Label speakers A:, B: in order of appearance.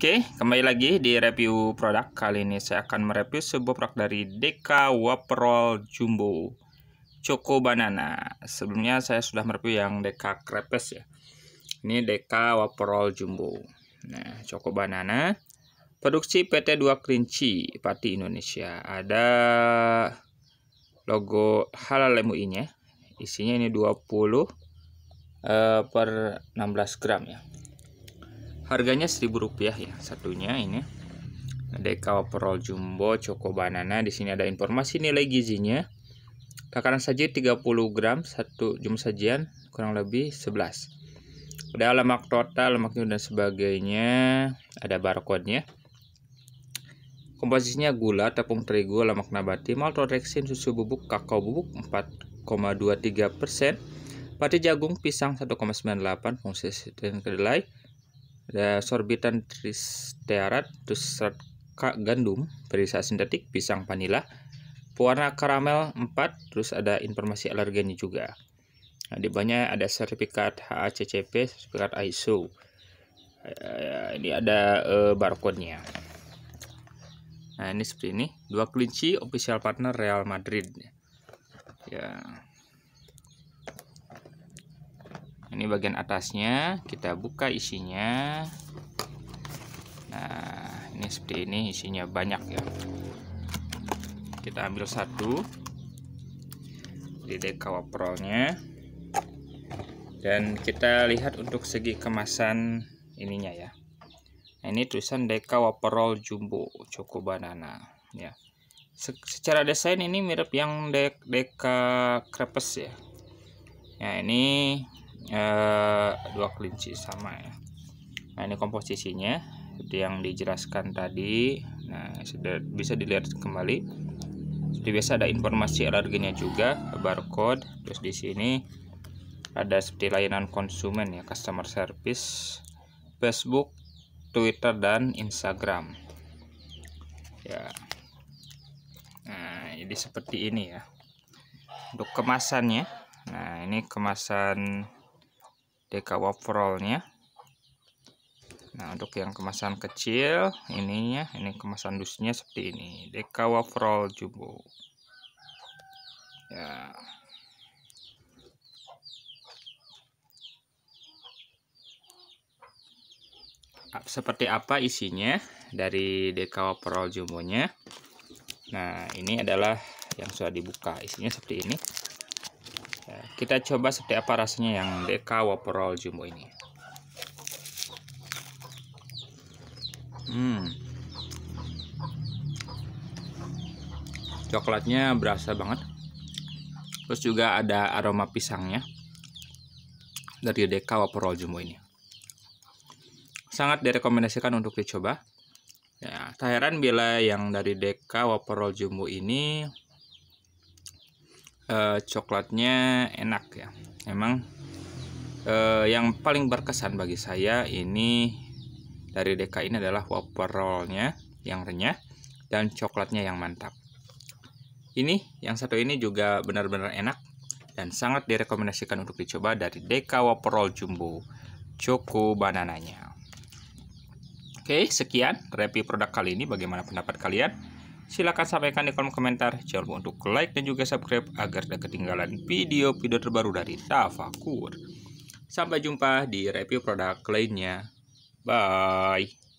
A: Oke, kembali lagi di review produk. Kali ini saya akan mereview sebuah produk dari Deka Waperol Jumbo Choco Banana. Sebelumnya saya sudah mereview yang Deka Crepes ya. Ini Deka Waperol Jumbo. Nah, Choco Banana. Produksi PT 2 Kerinci, Pati Indonesia. Ada logo halal MUI-nya. Isinya ini 20 eh, per 16 gram ya harganya seribu rupiah ya satunya ini ada kawaperol jumbo choco banana di sini ada informasi nilai gizinya takaran saji 30 gram satu jum sajian kurang lebih 11 ada lemak total lemaknya dan sebagainya ada barcode-nya komposisinya gula tepung terigu lemak nabati maltodextrin susu bubuk kakao bubuk 4,23 persen pati jagung pisang 1,98 fungsi dan kedelai ada sorbitan tristearat, kak gandum, perisa sintetik, pisang vanila, pewarna karamel 4, terus ada informasi alergennya juga. Nah, di bawahnya ada sertifikat HACCP, sertifikat ISO. Eh, ini ada eh, barcode-nya. Nah, ini seperti ini. Dua kelinci official partner Real Madrid. Ya. ini bagian atasnya kita buka isinya nah ini seperti ini isinya banyak ya kita ambil satu di dekawaprolnya dan kita lihat untuk segi kemasan ininya ya nah, ini tulisan dekawaprol Jumbo Choco Banana ya secara desain ini mirip yang dek Deka krepes ya ya ini Eh, dua kelinci sama ya nah ini komposisinya seperti yang dijelaskan tadi nah sudah bisa dilihat kembali seperti biasa ada informasi alerginya juga barcode terus di sini ada seperti layanan konsumen ya customer service Facebook Twitter dan Instagram ya nah jadi seperti ini ya untuk kemasannya nah ini kemasan DK waffle-nya nah untuk yang kemasan kecil ininya ini kemasan dusnya seperti ini DK waffle jumbo ya seperti apa isinya dari DK waffle jumbonya nah ini adalah yang sudah dibuka isinya seperti ini kita coba seperti apa rasanya yang DK Waperol Jumbo ini hmm coklatnya berasa banget terus juga ada aroma pisangnya dari DK Waperol Jumbo ini sangat direkomendasikan untuk dicoba ya, tak heran bila yang dari DK Waperol Jumbo ini uh, coklatnya enak ya emang uh, eh, yang paling berkesan bagi saya ini dari DK ini adalah wafer rollnya yang renyah dan coklatnya yang mantap ini yang satu ini juga benar-benar enak dan sangat direkomendasikan untuk dicoba dari DK Wafer Roll Jumbo Choco banananya Oke, sekian review produk kali ini. Bagaimana pendapat kalian? Silahkan sampaikan di kolom komentar. Jangan lupa untuk like dan juga subscribe agar tidak ketinggalan video-video terbaru dari Tafakur. Sampai jumpa di review produk lainnya. Bye.